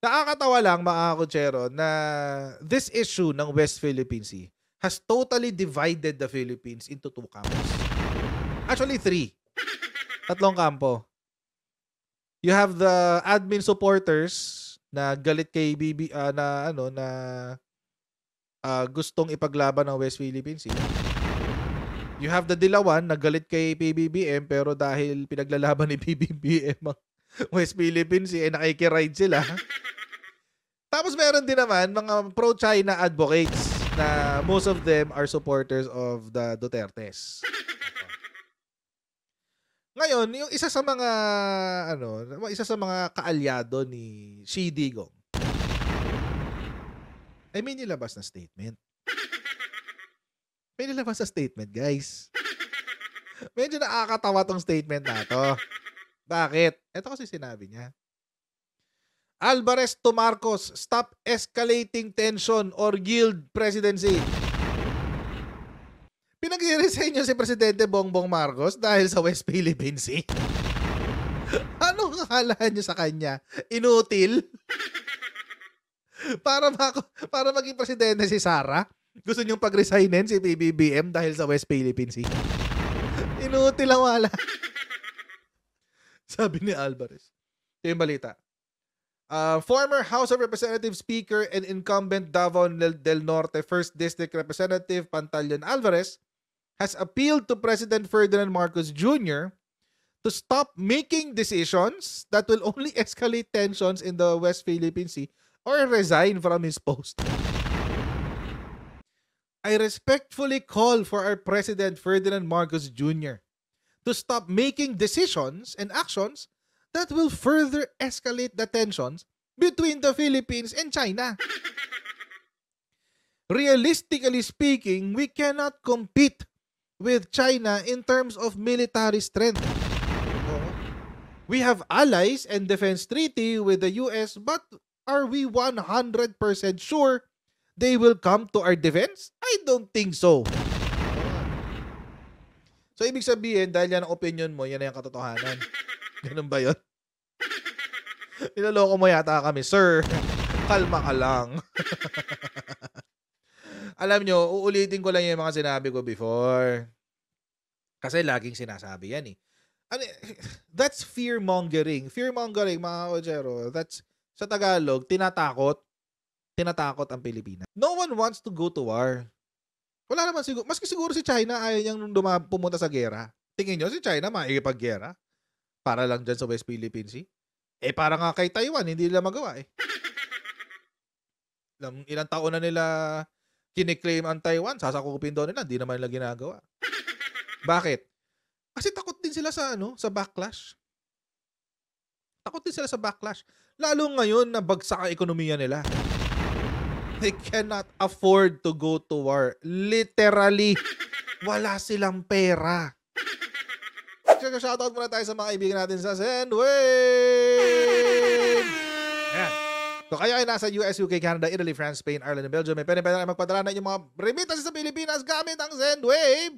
Nakakatawa lang mga kutsero na this issue ng West Philippine Sea has totally divided the Philippines into two camps. Actually, three. Tatlong kampo. You have the admin supporters na galit kay BB uh, ah, na ano na uh, gustong ipaglaban ng West Philippine Sea. You have the Dilawan na galit kay PBBM pero dahil pinaglalaban ni PBBM ang West Philippines eh, nakikiride sila. Tapos meron din naman mga pro-China advocates na most of them are supporters of the Dutertes. Ngayon, yung isa sa mga ano, isa sa mga kaalyado ni Xi Digong. Ay may nilabas na statement. May nilabas na statement, guys. Medyo nakakatawa tong statement na to. Bakit? Ito kasi sinabi niya. Alvarez to Marcos, stop escalating tension or yield presidency. Pinag-resign niyo si Presidente Bongbong Marcos dahil sa West Philippine Sea. Anong akala niyo sa kanya? Inutil? para, ma- para maging presidente si Sara? Gusto niyong pag-resignin si PBBM dahil sa West Philippine Sea? Inutil ang wala. Sabi ni Alvarez. Ito yung balita. Uh, former House of Representatives Speaker and incumbent Davao del Norte 1st District Representative Pantaleon Alvarez has appealed to President Ferdinand Marcos Jr. to stop making decisions that will only escalate tensions in the West Philippine Sea or resign from his post. I respectfully call for our President Ferdinand Marcos Jr to stop making decisions and actions that will further escalate the tensions between the Philippines and China. Realistically speaking, we cannot compete with China in terms of military strength. We have allies and defense treaty with the US, but are we 100% sure they will come to our defense? I don't think so. So, ibig sabihin, dahil yan ang opinion mo, yan na yung katotohanan. Ganun ba yun? Niloloko mo yata kami, sir. Kalma ka lang. Alam nyo, uulitin ko lang yung mga sinabi ko before. Kasi laging sinasabi yan eh. Ano, that's fear-mongering. Fear-mongering, mga Ojero, That's, sa Tagalog, tinatakot. Tinatakot ang Pilipinas. No one wants to go to war. Wala naman siguro. Maski siguro si China ayaw niyang duma- pumunta sa gera. Tingin niyo si China maikipag-gera? Para lang dyan sa West Philippines Sea? Eh para nga kay Taiwan, hindi nila magawa eh. Ilang, ilang taon na nila kiniklaim ang Taiwan, sasakupin daw nila, hindi naman nila ginagawa. Bakit? Kasi takot din sila sa ano, sa backlash. Takot din sila sa backlash. Lalo ngayon na bagsak ang ekonomiya nila. They cannot afford to go to war. Literally, wala silang pera. Kaya shoutout muna tayo sa mga kaibigan natin sa Sendwave! Ayan. So kayo ay nasa US, UK, Canada, Italy, France, Spain, Ireland, and Belgium. May pwede pwede na magpadala na yung mga remittances sa Pilipinas gamit ang Sendwave!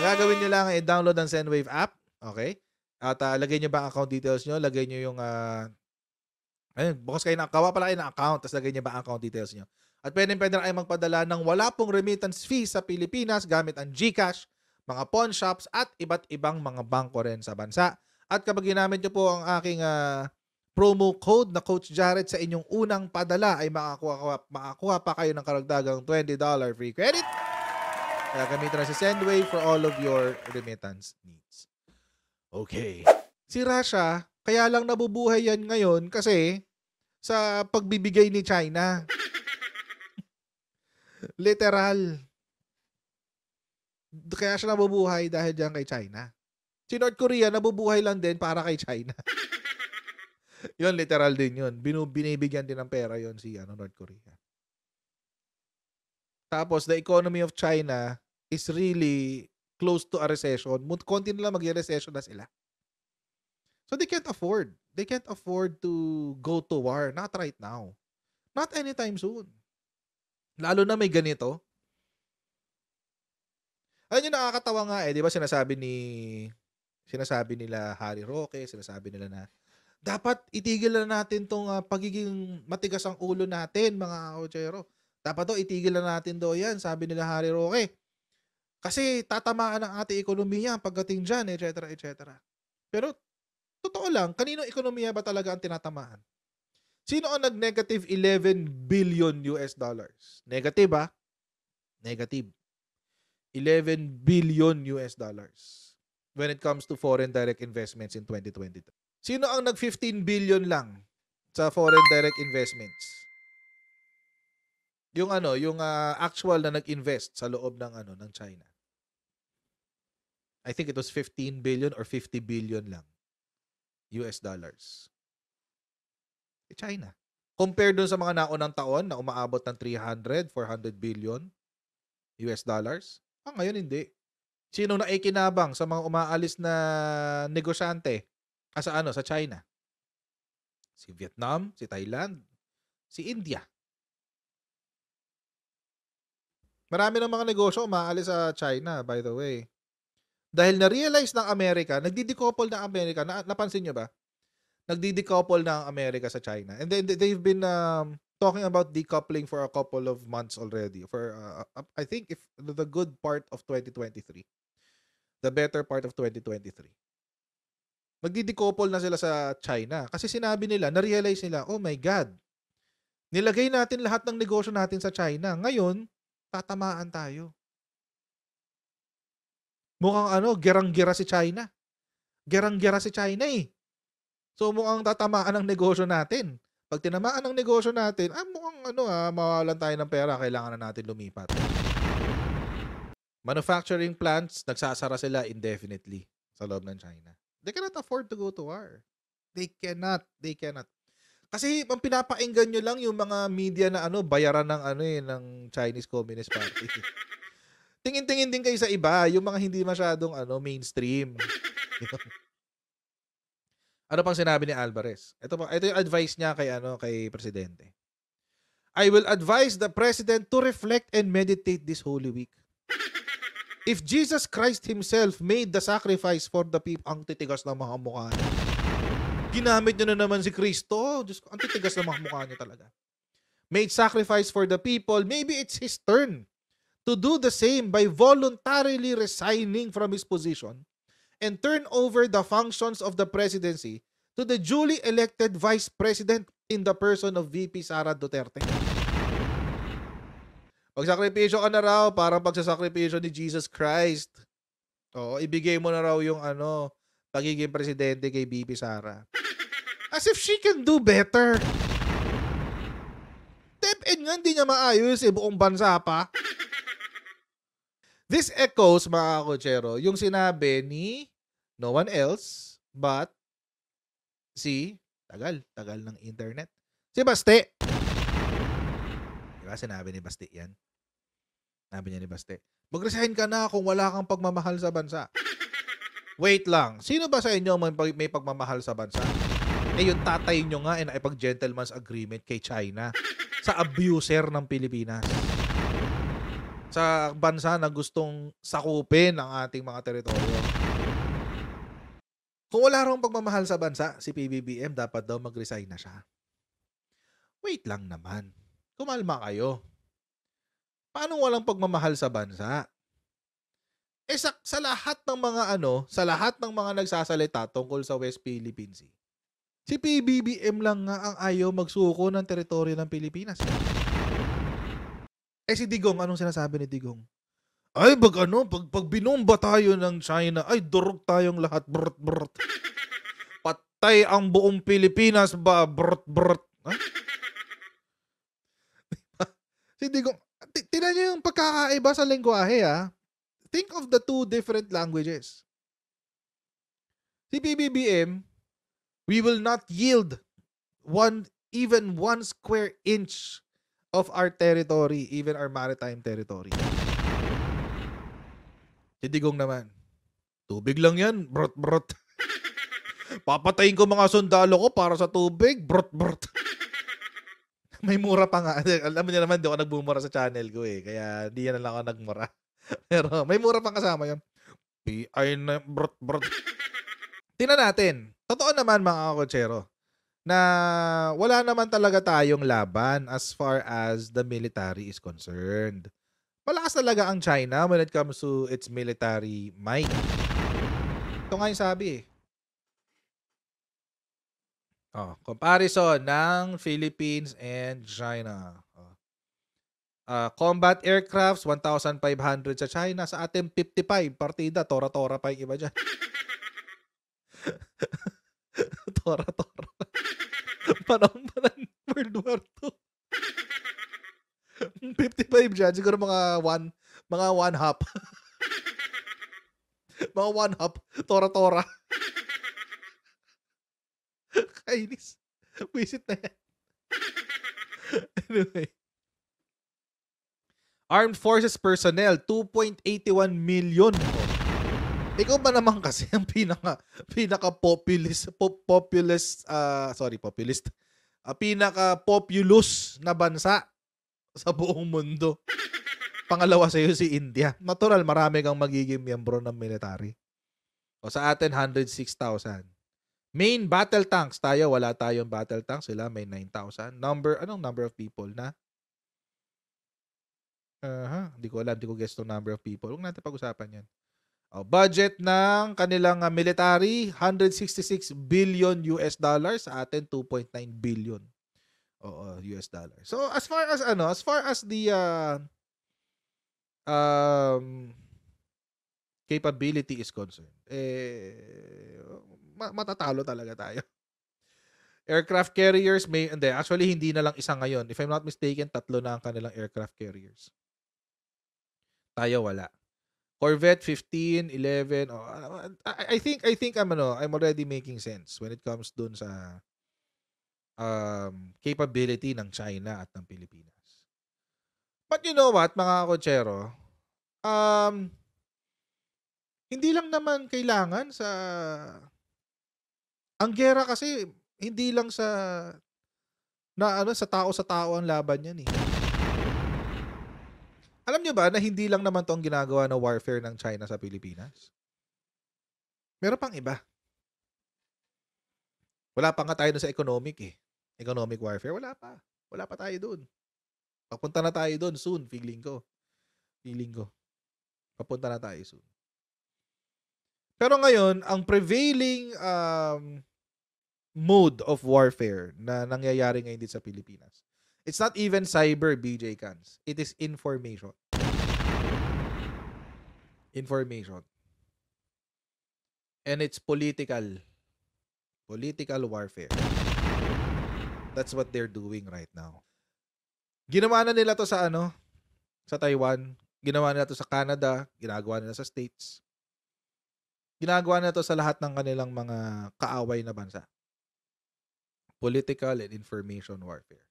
Ang gagawin nyo lang ay download ang Sendwave app. Okay? At uh, lagay nyo ba ang account details nyo? Lagay nyo yung uh, Ayun, bukas kayo na, kawa pala kayo ng account, tapos lagay niya ba ang account details niyo. At pwede pwede na kayo magpadala ng wala pong remittance fee sa Pilipinas gamit ang GCash, mga pawn shops at iba't ibang mga bangko rin sa bansa. At kapag ginamit niyo po ang aking uh, promo code na Coach Jared sa inyong unang padala ay makakuha, makakuha pa kayo ng karagdagang $20 free credit. Kaya gamitin na si Sendway for all of your remittance needs. Okay. Si Rasha, kaya lang nabubuhay yan ngayon kasi sa pagbibigay ni China. Literal. Kaya siya nabubuhay dahil diyan kay China. Si North Korea nabubuhay lang din para kay China. yon literal din yon. Binu binibigyan din ng pera yon si ano North Korea. Tapos the economy of China is really close to a recession. Konti na lang magre-recession na sila. So they can't afford. They can't afford to go to war. Not right now. Not anytime soon. Lalo na may ganito. Alam niyo, nakakatawa nga eh. Di ba sinasabi ni... Sinasabi nila Harry Roque, sinasabi nila na dapat itigil na natin tong uh, pagiging matigas ang ulo natin, mga kochero. Dapat to itigil na natin do yan, sabi nila Harry Roque. Kasi tatamaan ang ating ekonomiya pagdating dyan, etc. etc. Pero totoo lang, kanino ekonomiya ba talaga ang tinatamaan? Sino ang nag-negative 11 billion US dollars? Negative ba? Ah. Negative. 11 billion US dollars when it comes to foreign direct investments in 2023. Sino ang nag-15 billion lang sa foreign direct investments? Yung ano, yung uh, actual na nag-invest sa loob ng ano ng China. I think it was 15 billion or 50 billion lang. US dollars. Eh, China. Compared dun sa mga naunang taon na umaabot ng 300, 400 billion US dollars, ah, ngayon hindi. Sino na ikinabang sa mga umaalis na negosyante? Ah, sa ano? Sa China. Si Vietnam, si Thailand, si India. Marami ng mga negosyo umaalis sa China, by the way. Dahil na-realize ng Amerika, nagdi-decouple ng Amerika, na, napansin nyo ba? Nagdi-decouple ng Amerika sa China. And then they've been um, talking about decoupling for a couple of months already. For uh, uh I think if the good part of 2023. The better part of 2023. Magdi-decouple na sila sa China kasi sinabi nila, na-realize nila, oh my God, nilagay natin lahat ng negosyo natin sa China. Ngayon, tatamaan tayo. Mukhang ano, gerang-gera si China. Gerang-gera si China eh. So mukhang tatamaan ang negosyo natin. Pag tinamaan ang negosyo natin, ah mukhang ano ah, mawalan tayo ng pera, kailangan na natin lumipat. Manufacturing plants, nagsasara sila indefinitely sa loob ng China. They cannot afford to go to war. They cannot. They cannot. Kasi ang pinapainggan nyo lang yung mga media na ano, bayaran ng ano eh, ng Chinese Communist Party. tingin-tingin din kayo sa iba, yung mga hindi masyadong ano mainstream. ano pang sinabi ni Alvarez? Ito po, ito yung advice niya kay ano kay presidente. I will advise the president to reflect and meditate this Holy Week. If Jesus Christ himself made the sacrifice for the people, ang titigas ng mga mukha niya. Ginamit niyo na naman si Kristo. Diyos ko, ang titigas ng mga mukha niya talaga. Made sacrifice for the people, maybe it's his turn to do the same by voluntarily resigning from his position and turn over the functions of the presidency to the duly elected vice president in the person of VP Sara Duterte. Magsakripisyo ka na raw, parang pagsasakripisyo ni Jesus Christ. Oo, ibigay mo na raw yung ano, pagiging presidente kay VP Sara. As if she can do better. Tep, and nga hindi niya maayos eh, buong bansa pa. This echoes, mga kakotsero, yung sinabi ni no one else but si, tagal, tagal ng internet, si Baste. Diba, sinabi ni Basti yan. Sabi niya ni Basti. mag-resign ka na kung wala kang pagmamahal sa bansa. Wait lang, sino ba sa inyo may, may pagmamahal sa bansa? Eh yung tatay nyo nga ay eh, nakipag-gentleman's agreement kay China sa abuser ng Pilipinas sa bansa na gustong sakupin ang ating mga teritoryo. Kung wala rong pagmamahal sa bansa, si PBBM dapat daw mag-resign na siya. Wait lang naman. Kumalma kayo. Paano walang pagmamahal sa bansa? Eh sa, sa lahat ng mga ano, sa lahat ng mga nagsasalita tungkol sa West Philippines Sea, si PBBM lang nga ang ayaw magsuko ng teritoryo ng Pilipinas. Eh si Digong, anong sinasabi ni Digong? Ay, pag ano, pag, pag binomba tayo ng China, ay durog tayong lahat, brrt, brrt. Patay ang buong Pilipinas ba, brrt, brrt. si Digong, tinan niyo yung pagkakaiba sa lingwahe, ha? Think of the two different languages. Si PBBM, we will not yield one, even one square inch of our territory, even our maritime territory. Si naman, tubig lang yan, brot-brot. Papatayin ko mga sundalo ko para sa tubig, brot-brot. May mura pa nga. Alam niyo naman, di ako nagbumura sa channel ko eh. Kaya hindi yan lang ako nagmura. Pero may mura pang kasama yun. PI na brot brot. Tingnan natin. Totoo naman mga kotsero na wala naman talaga tayong laban as far as the military is concerned. Malakas talaga ang China when it comes to its military might. Ito nga yung sabi eh. Oh, comparison ng Philippines and China. Uh, combat aircrafts, 1,500 sa China. Sa atin, 55, partida, tora-tora pa yung iba dyan. Tora Tora. Panahon pa ng World War II. 55 dyan, siguro mga one, mga one hop. mga one hop, tora-tora. Kainis. Wisit na yan. anyway. Armed Forces personnel, 2.81 million. Ikaw ba naman kasi ang pinaka pinaka populist pop, populist uh, sorry populist uh, ah, pinaka populous na bansa sa buong mundo. Pangalawa sa iyo si India. Natural marami kang magiging miyembro ng military. O sa atin 106,000. Main battle tanks tayo, wala tayong battle tanks, sila may 9,000. Number anong number of people na? Aha, uh-huh. hindi ko alam, hindi ko guess the number of people. Huwag natin pag-usapan 'yan. Uh, budget ng kanilang ah, military 166 billion US dollars sa atin 2.9 billion Oo, US dollars. So as far as ano, as far as the uh, um capability is concerned, eh matatalo talaga tayo. Aircraft carriers may hindi actually hindi na lang isa ngayon. If I'm not mistaken, tatlo na ang kanilang aircraft carriers. Tayo wala. Corvette 15, 11. Oh, ah, ah, ah, I, I think I think I'm ano, I'm already making sense when it comes dun sa um, capability ng China at ng Pilipinas. But you know what, mga kotsero, um, hindi lang naman kailangan sa ang gera kasi hindi lang sa na ano sa tao sa tao ang laban niyan eh. Alam nyo ba na hindi lang naman tong ginagawa na warfare ng China sa Pilipinas? Meron pang iba. Wala pa nga tayo sa economic eh. Economic warfare, wala pa. Wala pa tayo doon. Papunta na tayo doon soon, feeling ko. Feeling ko. Papunta na tayo soon. Pero ngayon, ang prevailing um, mode of warfare na nangyayari ngayon dito sa Pilipinas, it's not even cyber, BJ Cans. It is information information. And it's political. Political warfare. That's what they're doing right now. Ginawa na nila to sa ano? Sa Taiwan. Ginawa nila to sa Canada. Ginagawa nila sa States. Ginagawa nila to sa lahat ng kanilang mga kaaway na bansa. Political and information warfare.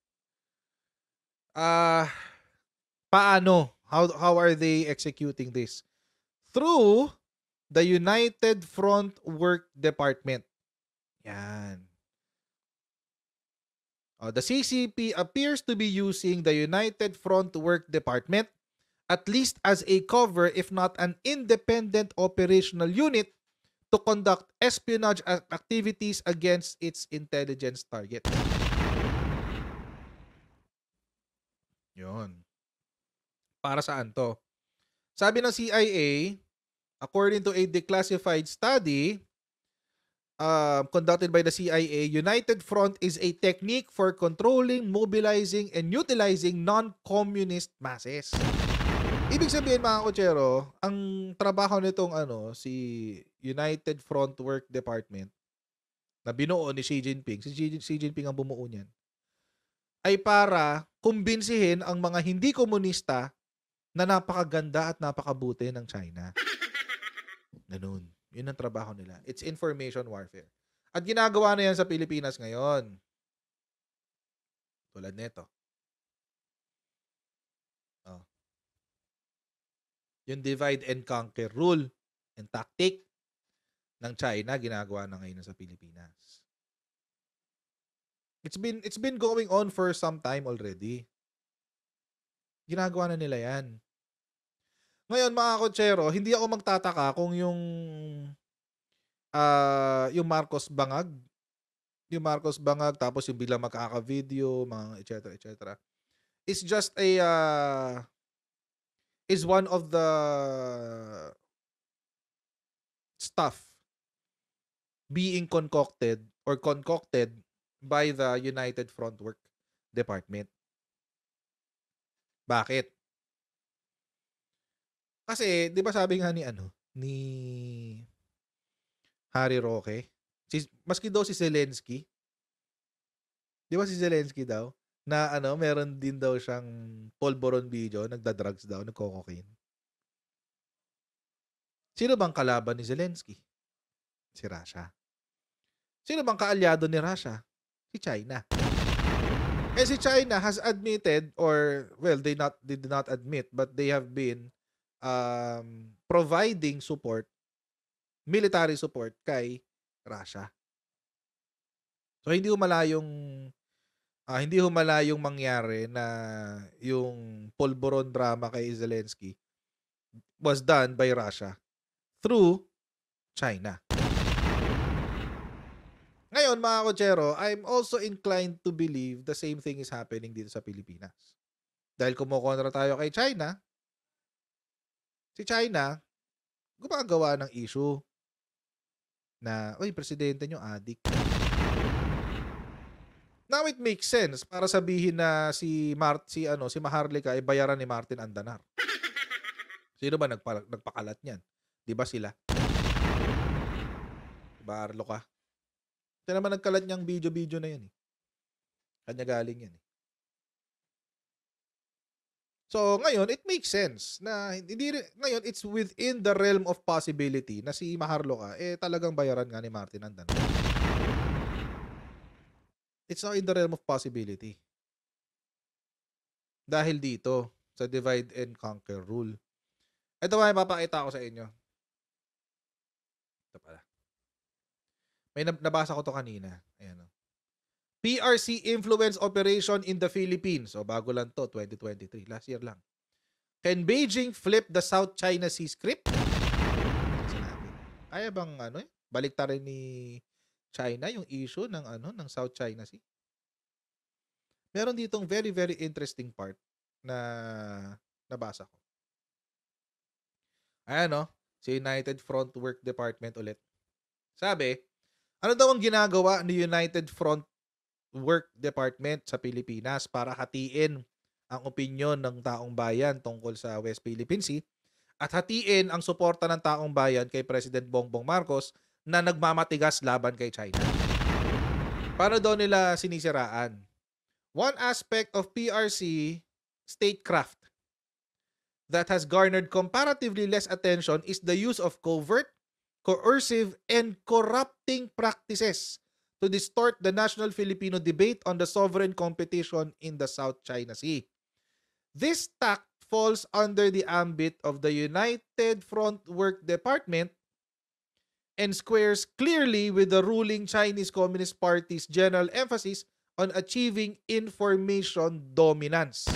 Ah, uh, paano? How how are they executing this? through the United Front Work Department. Yan. Uh, the CCP appears to be using the United Front Work Department at least as a cover, if not an independent operational unit, to conduct espionage activities against its intelligence target. Yon. Para saan to? Sabi ng CIA, according to a declassified study uh, conducted by the CIA, United Front is a technique for controlling, mobilizing, and utilizing non-communist masses. Ibig sabihin mga kuchero, ang trabaho nitong ano si United Front Work Department na binuo ni Xi Jinping, si Xi Jinping ang bumuo niyan, ay para kumbinsihin ang mga hindi komunista na napakaganda at napakabuti ng China. Ganun. Yun ang trabaho nila. It's information warfare. At ginagawa na yan sa Pilipinas ngayon. Tulad nito. Oh. Yung divide and conquer rule and tactic ng China ginagawa na ngayon sa Pilipinas. It's been it's been going on for some time already. Ginagawa na nila yan. Ngayon mga kotsero, hindi ako magtataka kung yung uh, yung Marcos Bangag, yung Marcos Bangag tapos yung bilang magkaka-video, mga etc etc. It's just a uh, is one of the stuff being concocted or concocted by the United Front Work Department. Bakit? Kasi, di ba sabi nga ni ano, ni Harry Roque, si, maski daw si Zelensky, di ba si Zelensky daw, na ano, meron din daw siyang polvoron video, nagda-drugs daw, nagko-cocaine. Sino bang kalaban ni Zelensky? Si Russia. Sino bang kaalyado ni Russia? Si China. Eh si China has admitted or well they not they did not admit but they have been um, providing support military support kay Russia. So hindi humala yung uh, ah, hindi humala yung mangyari na yung polboron drama kay Zelensky was done by Russia through China ngayon, mga kochero, I'm also inclined to believe the same thing is happening dito sa Pilipinas. Dahil kumukontra tayo kay China, si China, gumagawa ng issue na, uy, presidente nyo, adik. Now it makes sense para sabihin na si Mart si ano si Maharlika ay bayaran ni Martin Andanar. Sino ba nagpa, nagpakalat niyan? 'Di ba sila? Barlo ka. Siya naman nagkalat niyang video-video na yan eh. Kanya galing yan eh. So ngayon, it makes sense na hindi ngayon it's within the realm of possibility na si Maharloka eh talagang bayaran nga ni Martin Andan. It's now in the realm of possibility. Dahil dito sa divide and conquer rule. Ito ba ipapakita ko sa inyo. Ito pala. May nabasa ko to kanina. Ayan. Oh. PRC Influence Operation in the Philippines. So oh, bago lang to, 2023. Last year lang. Can Beijing flip the South China Sea script? Kaya bang ano eh? Baliktarin ni China yung issue ng ano ng South China Sea? Meron ditong very very interesting part na nabasa ko. Ayan no, oh. si United Front Work Department ulit. Sabi, ano daw ang ginagawa ni United Front Work Department sa Pilipinas para hatiin ang opinyon ng taong bayan tungkol sa West Philippine Sea at hatiin ang suporta ng taong bayan kay President Bongbong Marcos na nagmamatigas laban kay China. Paano daw nila sinisiraan? One aspect of PRC statecraft that has garnered comparatively less attention is the use of covert coercive, and corrupting practices to distort the national Filipino debate on the sovereign competition in the South China Sea. This tact falls under the ambit of the United Front Work Department and squares clearly with the ruling Chinese Communist Party's general emphasis on achieving information dominance.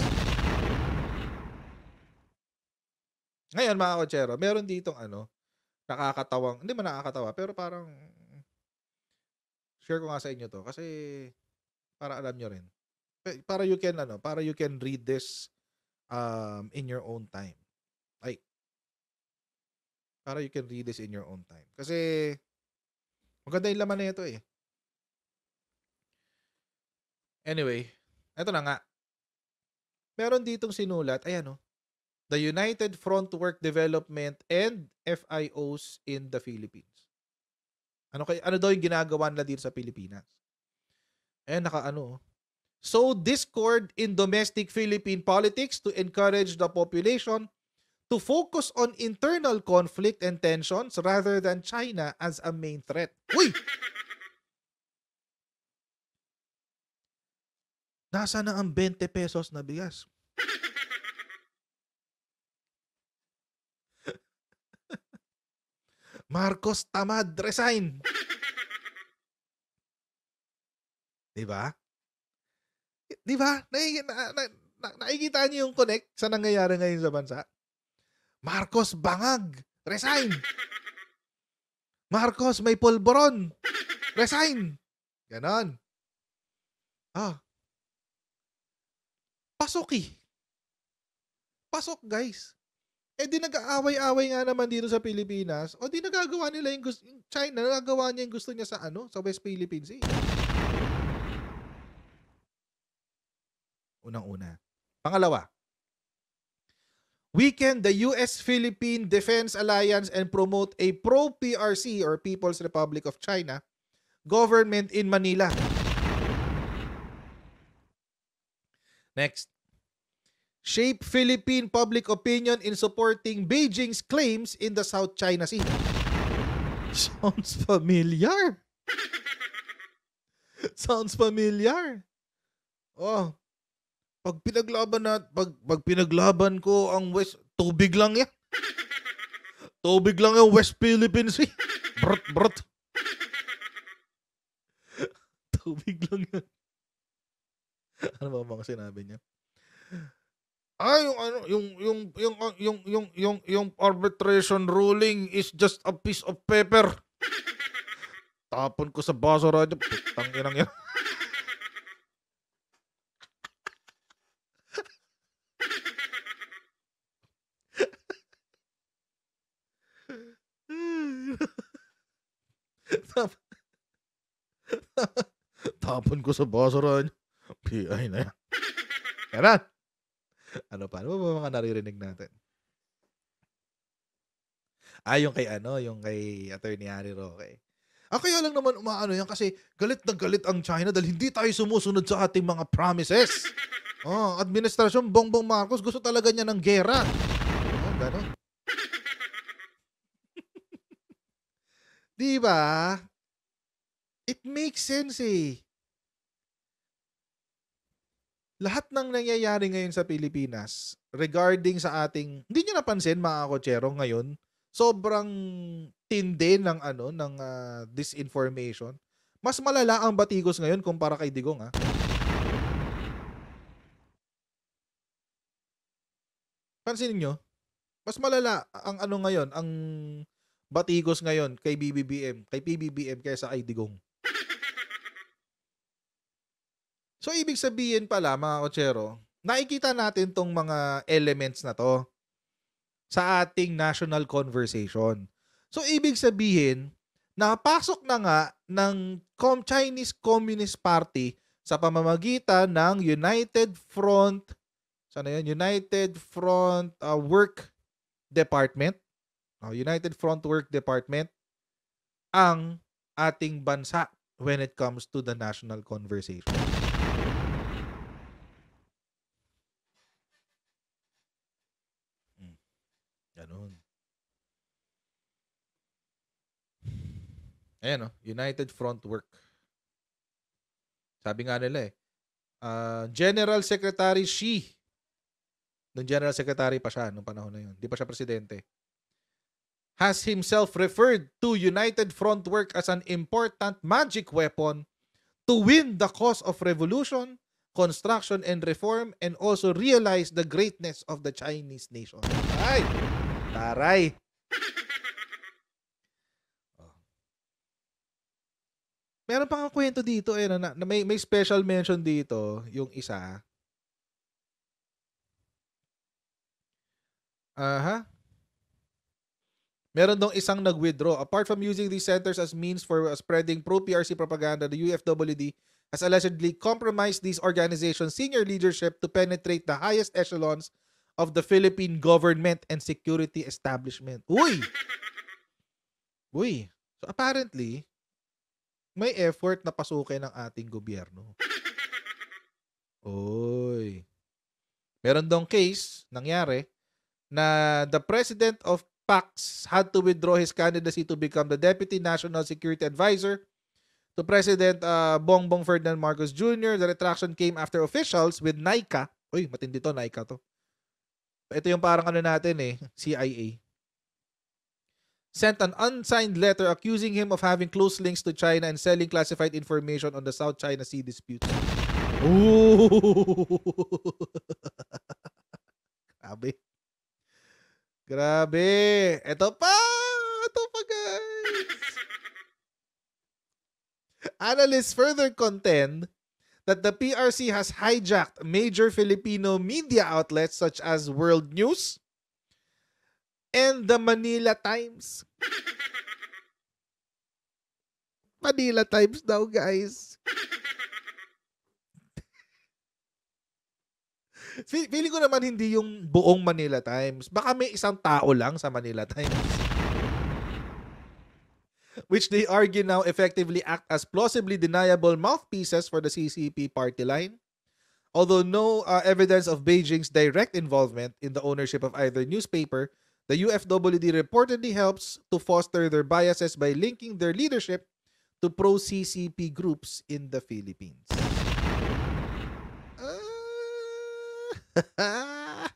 Ngayon mga kochero, meron ditong ano, nakakatawang, hindi man nakakatawa, pero parang share ko nga sa inyo to kasi para alam nyo rin. Para you can ano, para you can read this um in your own time. Like para you can read this in your own time. Kasi maganda 'yung laman ito eh. Anyway, eto na nga. Meron ditong sinulat, ayan oh the United Front Work Development and FIOs in the Philippines. Ano kay ano daw yung ginagawa nila dito sa Pilipinas? Eh naka ano. Oh. So discord in domestic Philippine politics to encourage the population to focus on internal conflict and tensions rather than China as a main threat. Uy! Nasa na ang 20 pesos na bigas? Marcos tamad, resign. 'Di ba? 'Di ba? Nakikita, na, na, na, nakikita niyo yung connect sa nangyayari ngayon sa bansa? Marcos bangag, resign. Marcos may pulboron. resign. Ganon. Ah. Pasok eh. Pasok guys. Eh di nag-aaway-away nga naman dito sa Pilipinas. O di nagagawa nila yung gusto, China, nagagawa niya yung gusto niya sa ano, sa West Philippines eh. Unang-una. Pangalawa, weaken the US-Philippine Defense Alliance and promote a pro-PRC or People's Republic of China government in Manila. Next, shape Philippine public opinion in supporting Beijing's claims in the South China Sea. Sounds familiar. Sounds familiar. Oh. Pag pinaglaban na pag, pag pinaglaban ko ang West tubig lang yan. Tubig lang yung West Philippine Sea. Brot brot. tubig lang yan. ano ba mga sinabi niya? ah yung ano yung yung yung ah, yung yung yung, yung arbitration ruling is just a piece of paper. Tapon ko sa basura niya. Putang inang yan. Tapon ko sa basura niya. PI na yan. Ganun ano pa? Ano ba mga naririnig natin? Ah, yung kay ano, yung kay Attorney Harry Roque. Ah, kaya lang naman umaano yan kasi galit na galit ang China dahil hindi tayo sumusunod sa ating mga promises. Oh, administrasyon Bongbong Marcos gusto talaga niya ng gera. Oh, ganun. Di ba? It makes sense eh lahat ng nangyayari ngayon sa Pilipinas regarding sa ating hindi niyo napansin mga kotsero ngayon sobrang tindi ng ano ng uh, disinformation mas malala ang batikos ngayon kumpara kay Digong ha ah. Pansin niyo mas malala ang ano ngayon ang batikos ngayon kay BBBM kay PBBM kaysa kay Digong So, ibig sabihin pala, mga kotsero, nakikita natin tong mga elements na to sa ating national conversation. So, ibig sabihin, napasok na nga ng Chinese Communist Party sa pamamagitan ng United Front sana ano yun United Front uh, Work Department uh, United Front Work Department ang ating bansa when it comes to the national conversation. Ayan, no? Oh, United Front Work. Sabi nga nila eh. Uh, General Secretary Xi. Nung General Secretary pa siya nung panahon na yun. Hindi pa siya presidente. Has himself referred to United Front Work as an important magic weapon to win the cause of revolution, construction, and reform, and also realize the greatness of the Chinese nation. Ay! Taray! Meron pang kwento dito eh na, na may may special mention dito yung isa. Aha. Uh-huh. Meron dong isang nag-withdraw. Apart from using these centers as means for uh, spreading pro-PRC propaganda, the UFWD has allegedly compromised these organizations' senior leadership to penetrate the highest echelons of the Philippine government and security establishment. Uy! Uy. So apparently, may effort na pasukin ng ating gobyerno. Oy. Meron dong case, nangyari, na the president of PAX had to withdraw his candidacy to become the Deputy National Security Advisor to President uh, Bongbong Ferdinand Marcos Jr. The retraction came after officials with NICA. Uy, matindi to, NICA to. Ito yung parang ano natin eh, CIA. sent an unsigned letter accusing him of having close links to China and selling classified information on the South China Sea dispute. Ooh! Grabe. Grabe. Ito pa! Ito pa, guys! Analysts further contend that the PRC has hijacked major Filipino media outlets such as World News, and the Manila Times. Manila Times daw, guys. Feeling ko naman hindi yung buong Manila Times. Baka may isang tao lang sa Manila Times. Which they argue now effectively act as plausibly deniable mouthpieces for the CCP party line. Although no uh, evidence of Beijing's direct involvement in the ownership of either newspaper The UFWD reportedly helps to foster their biases by linking their leadership to pro-CCP groups in the Philippines. Ah.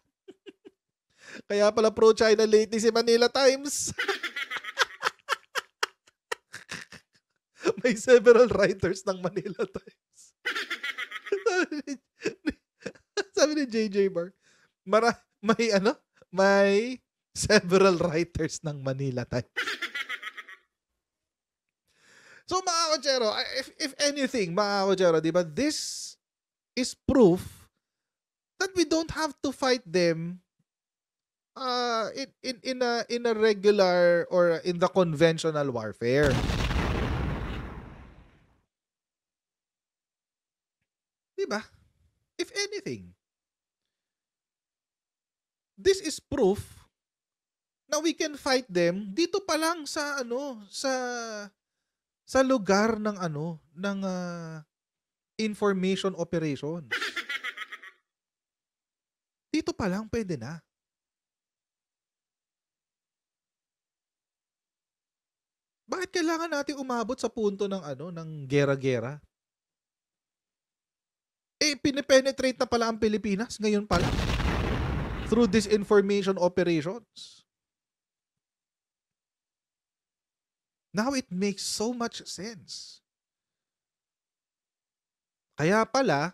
Kaya pala pro-China lately si Manila Times. May several writers ng Manila Times. Sabi ni JJ Bar, mara, may ano, may several writers ng Manila Times. so mga kochero, if, if anything, mga kochero, di ba, this is proof that we don't have to fight them uh, in, in, in, a, in a regular or in the conventional warfare. Diba? If anything, this is proof na we can fight them dito pa lang sa ano sa sa lugar ng ano ng uh, information operation. Dito pa lang pwede na. Bakit kailangan natin umabot sa punto ng ano ng gera-gera? Eh pinepenetrate na pala ang Pilipinas ngayon pala through disinformation operations. Now it makes so much sense. Kaya pala,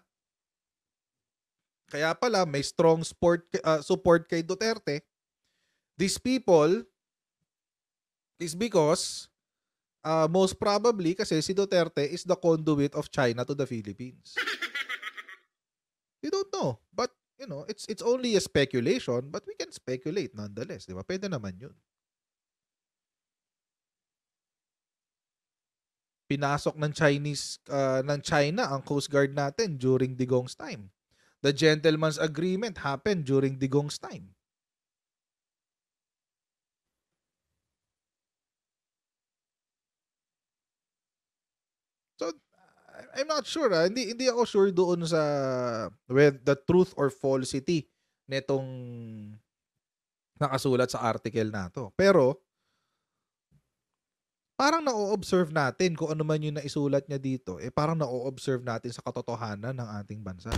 kaya pala may strong support, uh, ah, support kay Duterte. These people is because uh, most probably kasi si Duterte is the conduit of China to the Philippines. You don't know. But, you know, it's it's only a speculation, but we can speculate nonetheless. Di ba? Pwede naman yun. pinasok ng Chinese uh, ng China ang Coast Guard natin during Digong's time. The gentleman's agreement happened during Digong's time. So I'm not sure, ah. hindi hindi ako sure doon sa with the truth or falsity nitong nakasulat sa article na to. Pero parang na-observe natin kung ano man yung naisulat niya dito, eh parang na-observe natin sa katotohanan ng ating bansa.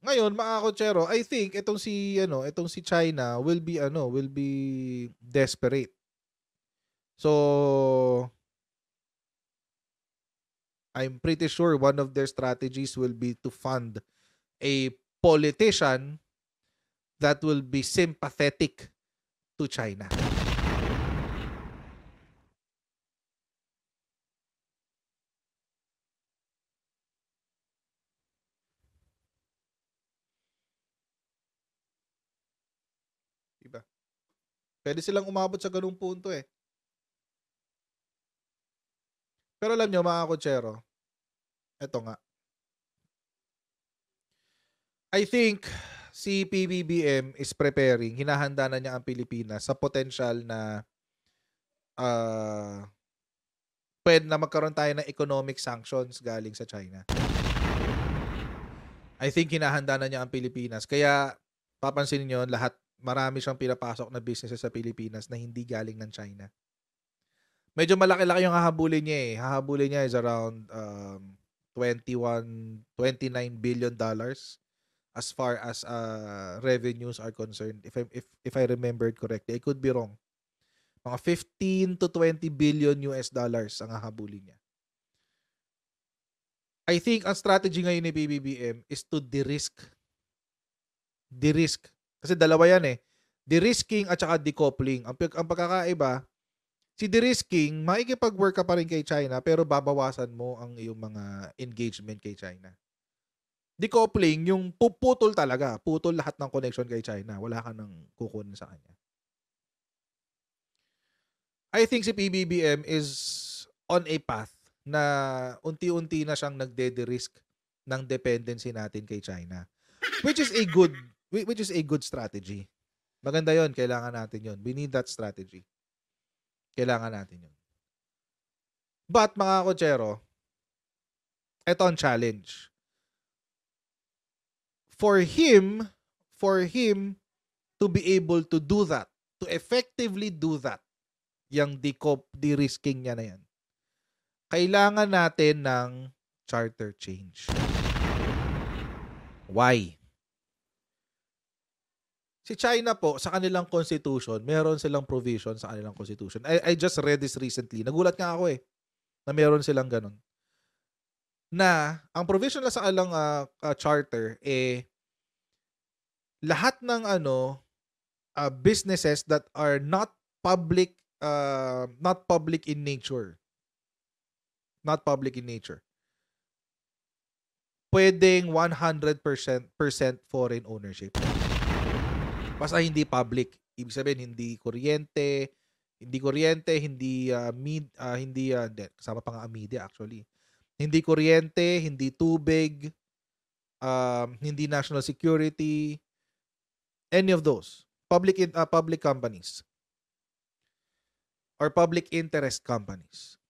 Ngayon, mga kotsero, I think itong si ano, itong si China will be ano, will be desperate. So, I'm pretty sure one of their strategies will be to fund a politician that will be sympathetic to China. Diba? Pwede silang umabot sa ganung punto eh. Pero alam nyo, mga kutsero, eto nga. I think si PBBM is preparing, hinahanda na niya ang Pilipinas sa potential na uh, pwede na magkaroon tayo ng economic sanctions galing sa China. I think hinahanda na niya ang Pilipinas. Kaya papansin niyo lahat marami siyang pinapasok na businesses sa Pilipinas na hindi galing ng China medyo malaki-laki yung hahabulin niya eh. Hahabulin niya is around um, 21, 29 billion dollars as far as uh, revenues are concerned. If if, if I remembered correctly, I could be wrong. Mga 15 to 20 billion US dollars ang hahabulin niya. I think ang strategy ngayon ni PBBM is to de-risk. De-risk. Kasi dalawa yan eh. De-risking at saka decoupling. Ang, ang pagkakaiba, si de-risking, makikipag-work ka pa rin kay China pero babawasan mo ang iyong mga engagement kay China. Decoupling, yung puputol talaga, putol lahat ng connection kay China. Wala ka nang kukunin sa kanya. I think si PBBM is on a path na unti-unti na siyang nagde-de-risk ng dependency natin kay China. Which is a good which is a good strategy. Maganda 'yon, kailangan natin 'yon. We need that strategy. Kailangan natin yun. But mga kotsero, ito ang challenge. For him, for him to be able to do that, to effectively do that, yung de-risking niya na yan, kailangan natin ng charter change. Why? Si China po, sa kanilang constitution, meron silang provision sa kanilang constitution. I, I just read this recently. Nagulat nga ako eh, na meron silang ganun. Na, ang provision na sa kanilang uh, uh, charter, eh, lahat ng ano, uh, businesses that are not public, uh, not public in nature. Not public in nature. Pwedeng 100% foreign ownership. Basta hindi public. Ibig sabihin hindi kuryente, hindi kuryente, hindi uh, mid, uh, hindi uh, hindi, kasama pa nga media actually. Hindi kuryente, hindi tubig, uh, hindi national security, any of those. Public in, uh, public companies or public interest companies.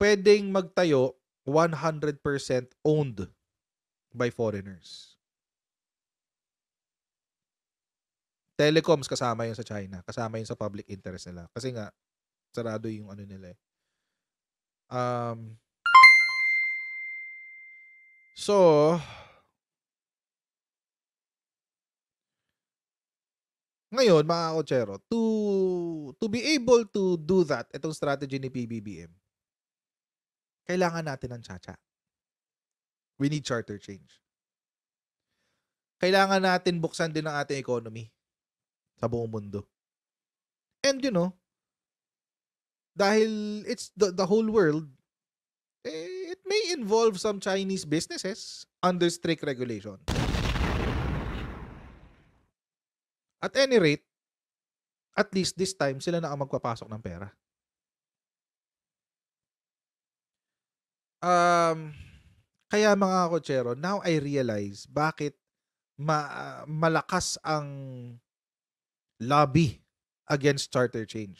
Pwedeng magtayo 100% owned by foreigners. telecoms kasama yun sa China. Kasama yun sa public interest nila. Kasi nga, sarado yung ano nila eh. Um, so, ngayon, mga kotsero, to, to be able to do that, itong strategy ni PBBM, kailangan natin ng chacha. We need charter change. Kailangan natin buksan din ang ating economy sa buong mundo. And you know, dahil it's the, the whole world, eh, it may involve some Chinese businesses under strict regulation. At any rate, at least this time, sila na ang magpapasok ng pera. Um, kaya mga kotsero, now I realize bakit ma- malakas ang lobby against charter change.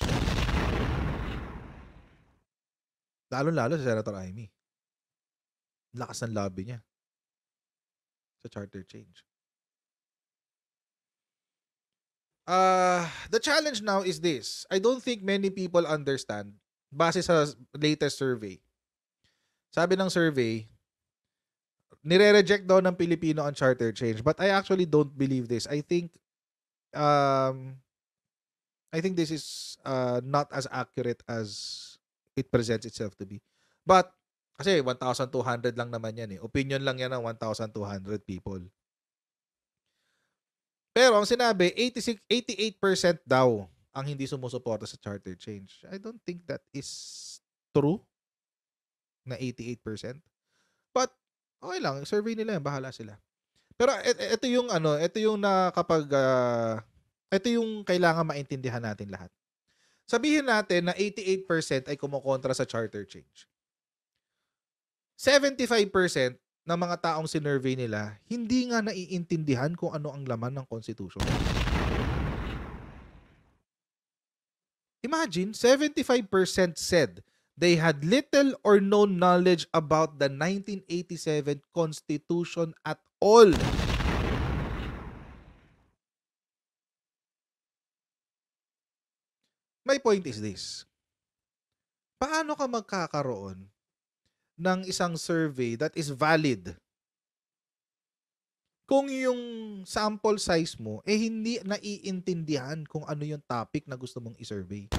Lalo-lalo si Senator Amy. Lakas ng lobby niya sa charter change. Uh, the challenge now is this. I don't think many people understand base sa latest survey. Sabi ng survey, nire-reject daw ng Pilipino ang charter change. But I actually don't believe this. I think um, I think this is uh, not as accurate as it presents itself to be. But, kasi 1,200 lang naman yan eh. Opinion lang yan ng 1,200 people. Pero ang sinabi, 86, 88% daw ang hindi sumusuporta sa charter change. I don't think that is true na 88%. But, okay lang. Survey nila yan. Bahala sila. Pero ito e, e, yung ano, ito yung nakapag uh, ah, ito yung kailangan maintindihan natin lahat. Sabihin natin na 88% ay kumukontra sa charter change. 75% ng mga taong sinurvey nila, hindi nga naiintindihan kung ano ang laman ng Constitution. Imagine, 75% said they had little or no knowledge about the 1987 Constitution at all. My point is this. Paano ka magkakaroon ng isang survey that is valid kung yung sample size mo eh hindi naiintindihan kung ano yung topic na gusto mong isurvey?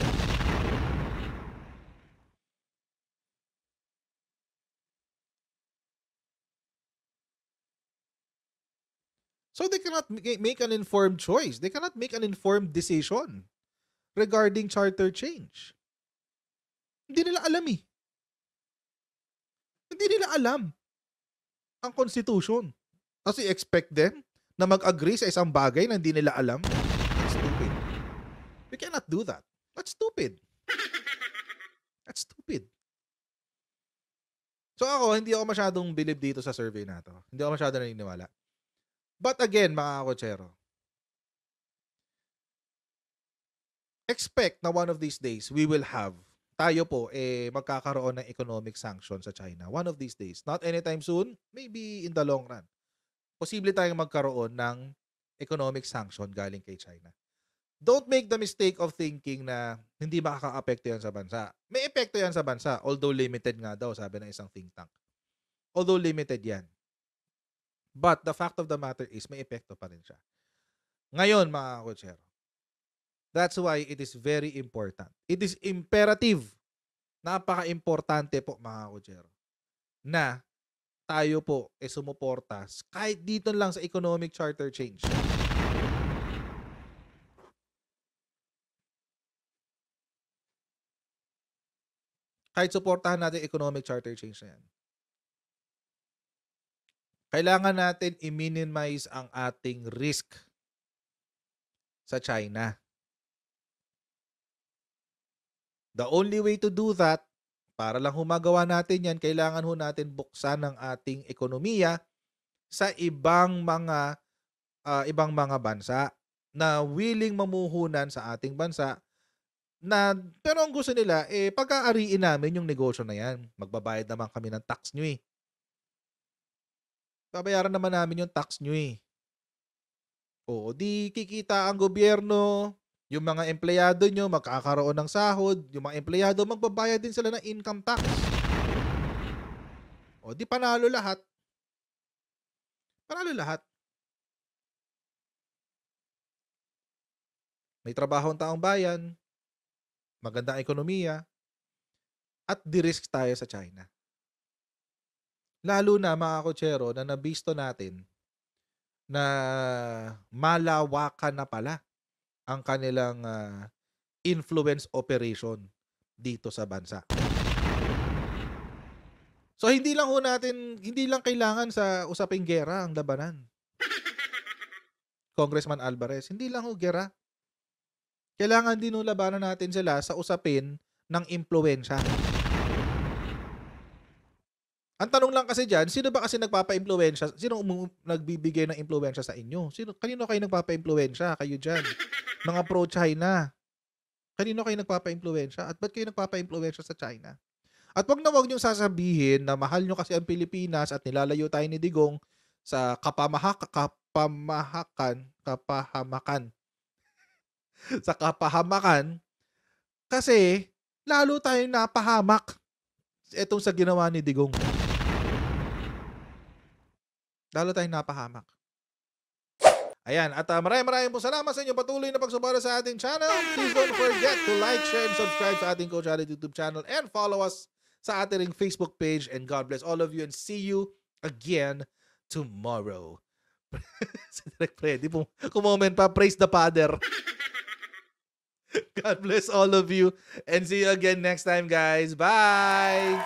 So they cannot make an informed choice. They cannot make an informed decision regarding charter change. Hindi nila alam eh. Hindi nila alam ang constitution. Tapos expect them na mag-agree sa isang bagay na hindi nila alam. That's stupid. You cannot do that. That's stupid. That's stupid. So ako, hindi ako masyadong believe dito sa survey na to. Hindi ako masyadong naniniwala. But again, mga kotsero, expect na one of these days we will have tayo po eh magkakaroon ng economic sanction sa China one of these days not anytime soon maybe in the long run posible tayong magkaroon ng economic sanction galing kay China don't make the mistake of thinking na hindi makakaapekto yan sa bansa may epekto yan sa bansa although limited nga daw sabi ng isang think tank although limited yan But the fact of the matter is, may epekto pa rin siya. Ngayon, mga kutsero, that's why it is very important. It is imperative. Napaka-importante po, mga kutsero, na tayo po e eh, sumuporta kahit dito lang sa economic charter change. Kahit suportahan natin economic charter change na yan kailangan natin i-minimize ang ating risk sa China. The only way to do that, para lang humagawa natin yan, kailangan ho natin buksan ang ating ekonomiya sa ibang mga uh, ibang mga bansa na willing mamuhunan sa ating bansa na pero ang gusto nila eh pag-aariin namin yung negosyo na yan. Magbabayad naman kami ng tax nyo eh babayaran naman namin yung tax nyo eh. O, di kikita ang gobyerno, yung mga empleyado nyo magkakaroon ng sahod, yung mga empleyado magbabayad din sila ng income tax. O, di panalo lahat. Panalo lahat. May trabaho ang taong bayan, magandang ekonomiya, at di-risk tayo sa China. Lalo na mga kotsero na nabisto natin na malawakan na pala ang kanilang uh, influence operation dito sa bansa. So hindi lang ho natin, hindi lang kailangan sa usaping gera ang labanan. Congressman Alvarez, hindi lang ho gera. Kailangan din ho labanan natin sila sa usapin ng impluensya. Ang tanong lang kasi diyan, sino ba kasi nagpapa-impluwensya? Sino um- nagbibigay ng impluwensya sa inyo? Sino kanino kayo nagpapa-impluwensya? Kayo diyan. Mga pro-China. Kanino kayo nagpapa-impluwensya? At ba't kayo nagpapa-impluwensya sa China? At wag na wag niyo sasabihin na mahal niyo kasi ang Pilipinas at nilalayo tayo ni Digong sa kapamahak kapamahakan, kapahamakan. sa kapahamakan kasi lalo tayong napahamak etong sa ginawa ni Digong lalo tayong napahamak. Ayan, at uh, maraming maraming po salamat sa inyo patuloy na pagsuporta sa ating channel. Please don't forget to like, share, and subscribe sa ating Coach Ali YouTube channel and follow us sa ating Facebook page. And God bless all of you and see you again tomorrow. si Direk Freddy, kumoment pa, praise the Father. God bless all of you and see you again next time, guys. Bye!